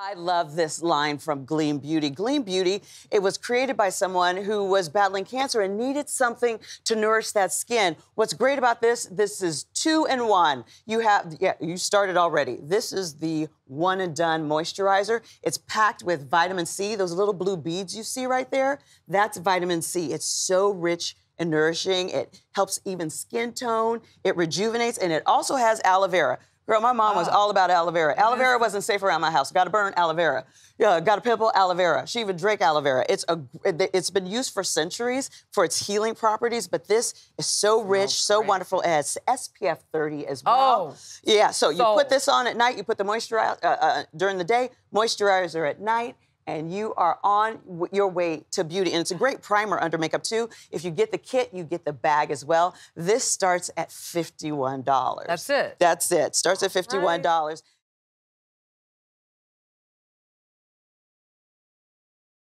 I love this line from Gleam Beauty. Gleam Beauty, it was created by someone who was battling cancer and needed something to nourish that skin. What's great about this, this is two and one. You have, yeah, you started already. This is the one and done moisturizer. It's packed with vitamin C. Those little blue beads you see right there, that's vitamin C. It's so rich and nourishing. It helps even skin tone. It rejuvenates and it also has aloe vera. Girl, my mom wow. was ah. all about aloe vera. Aloe vera wasn't safe around my house. Got to burn aloe vera. Yeah, got a pimple aloe vera. She even drank aloe vera. It's a it's been used for centuries for its healing properties, but this is so rich, oh, so wonderful. It has SPF 30 as well. Oh, yeah. So, so you put this on at night. You put the moisturizer uh, uh, during the day. Moisturizer at night and you are on your way to beauty. And it's a great primer under makeup, too. If you get the kit, you get the bag as well. This starts at $51. That's it. That's it. Starts at $51. Right.